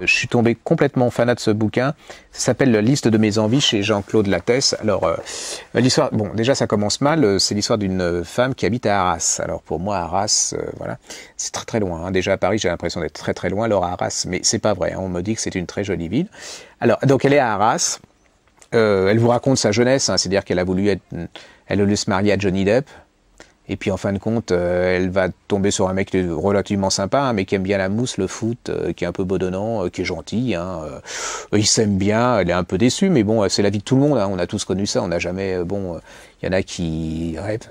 Je suis tombé complètement fanat de ce bouquin. Ça s'appelle La liste de mes envies chez Jean-Claude Lattès. Alors, euh, l'histoire, bon, déjà ça commence mal. Euh, c'est l'histoire d'une femme qui habite à Arras. Alors pour moi, Arras, euh, voilà, c'est très très loin. Hein. Déjà à Paris, j'ai l'impression d'être très très loin. Alors à Arras, mais c'est pas vrai. Hein. On me dit que c'est une très jolie ville. Alors, donc elle est à Arras. elle vous raconte sa jeunesse, hein. c'est-à-dire qu'elle a voulu être, elle a voulu se marier à Johnny Depp. Et puis en fin de compte, euh, elle va tomber sur un mec relativement sympa, mais qui aime bien la mousse, le foot, euh, qui est un peu bodonnant, euh, qui est gentil. Hein, il s'aime bien, elle est un peu déçue, mais bon, c'est la vie de tout le monde. Hein, on a tous connu ça. On n'a jamais, bon, il y en a qui rêvent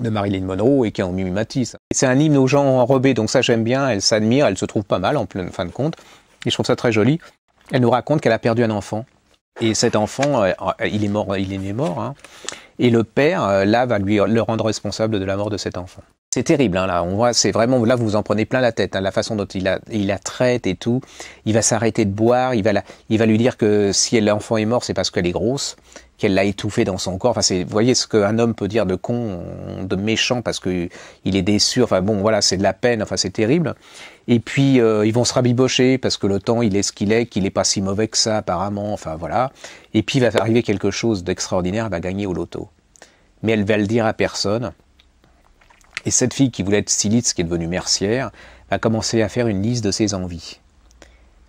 de Marilyn Monroe et qui ont mis Matisse. C'est un hymne aux gens enrobés, donc ça j'aime bien. Elle s'admire, elle se trouve pas mal en pleine fin de compte. Et je trouve ça très joli. Elle nous raconte qu'elle a perdu un enfant. Et cet enfant, il est mort, il est né mort. Hein et le père, euh, là, va lui, le rendre responsable de la mort de cet enfant. C'est terrible, hein, là. On voit, c'est vraiment là vous en prenez plein la tête. à hein, la façon dont il la, traite et tout. Il va s'arrêter de boire. Il va, il va lui dire que si l'enfant est mort, c'est parce qu'elle est grosse, qu'elle l'a étouffé dans son corps. Enfin, c'est, vous voyez ce qu'un homme peut dire de con, de méchant parce que il est déçu. Enfin bon, voilà, c'est de la peine. Enfin, c'est terrible. Et puis euh, ils vont se rabibocher parce que le temps, il est ce qu'il est, qu'il n'est pas si mauvais que ça apparemment. Enfin voilà. Et puis il va arriver quelque chose d'extraordinaire. Elle va gagner au loto, mais elle va le dire à personne et cette fille qui voulait être styliste, qui est devenue mercière, a commencé à faire une liste de ses envies.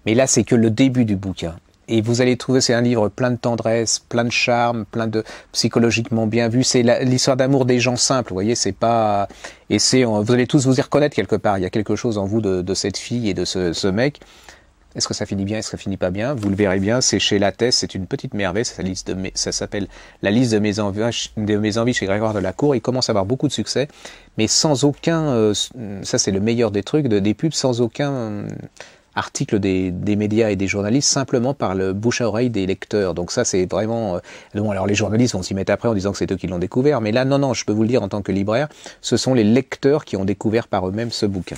Mais là, c'est que le début du bouquin. Et vous allez trouver, c'est un livre plein de tendresse, plein de charme, plein de psychologiquement bien vu. C'est l'histoire d'amour des gens simples, vous voyez, c'est pas... Et c'est, vous allez tous vous y reconnaître quelque part. Il y a quelque chose en vous de, cette fille et de ce mec. Est-ce que ça finit bien Est-ce que ça finit pas bien Vous le verrez bien, c'est chez Lattès, c'est une petite merveille. Ça, s'appelle La liste de mes, envies, de mes envies chez Grégoire Delacour. Il commence à avoir beaucoup de succès, mais sans aucun. Euh, ça, c'est le meilleur des trucs, des pubs, sans aucun euh, article des, médias et des journalistes, simplement par le bouche à oreille des lecteurs. Donc, ça, c'est vraiment. Euh, bon, alors les journalistes vont s'y mettre après en disant que c'est eux qui l'ont découvert, mais là, non, non, je peux vous le dire en tant que libraire, ce sont les lecteurs qui ont découvert par eux-mêmes ce bouquin.